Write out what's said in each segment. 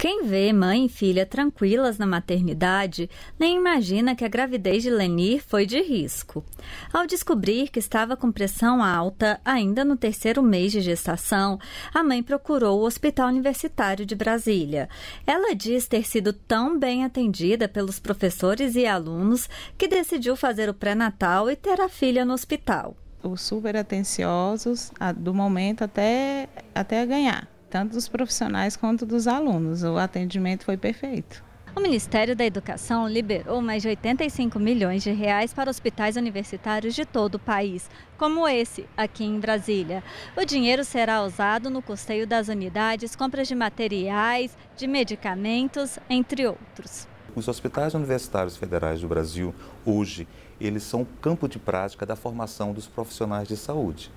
Quem vê mãe e filha tranquilas na maternidade nem imagina que a gravidez de Lenir foi de risco. Ao descobrir que estava com pressão alta ainda no terceiro mês de gestação, a mãe procurou o Hospital Universitário de Brasília. Ela diz ter sido tão bem atendida pelos professores e alunos que decidiu fazer o pré-natal e ter a filha no hospital. Os super atenciosos, do momento até, até ganhar tanto dos profissionais quanto dos alunos. O atendimento foi perfeito. O Ministério da Educação liberou mais de 85 milhões de reais para hospitais universitários de todo o país, como esse, aqui em Brasília. O dinheiro será usado no custeio das unidades, compras de materiais, de medicamentos, entre outros. Os hospitais universitários federais do Brasil, hoje, eles são o campo de prática da formação dos profissionais de saúde.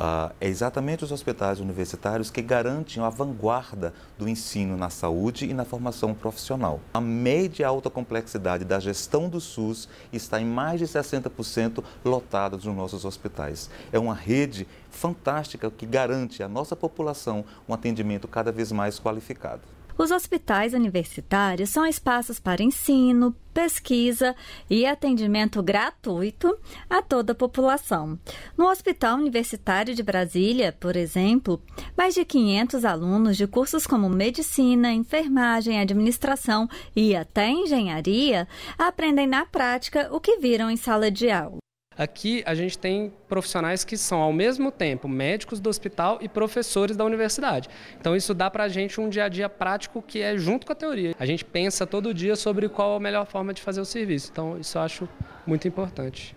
Ah, é exatamente os hospitais universitários que garantem a vanguarda do ensino na saúde e na formação profissional. A média alta complexidade da gestão do SUS está em mais de 60% lotada nos nossos hospitais. É uma rede fantástica que garante à nossa população um atendimento cada vez mais qualificado. Os hospitais universitários são espaços para ensino, pesquisa e atendimento gratuito a toda a população. No Hospital Universitário de Brasília, por exemplo, mais de 500 alunos de cursos como medicina, enfermagem, administração e até engenharia aprendem na prática o que viram em sala de aula. Aqui a gente tem profissionais que são ao mesmo tempo médicos do hospital e professores da universidade. Então isso dá para a gente um dia a dia prático que é junto com a teoria. A gente pensa todo dia sobre qual a melhor forma de fazer o serviço. Então isso eu acho muito importante.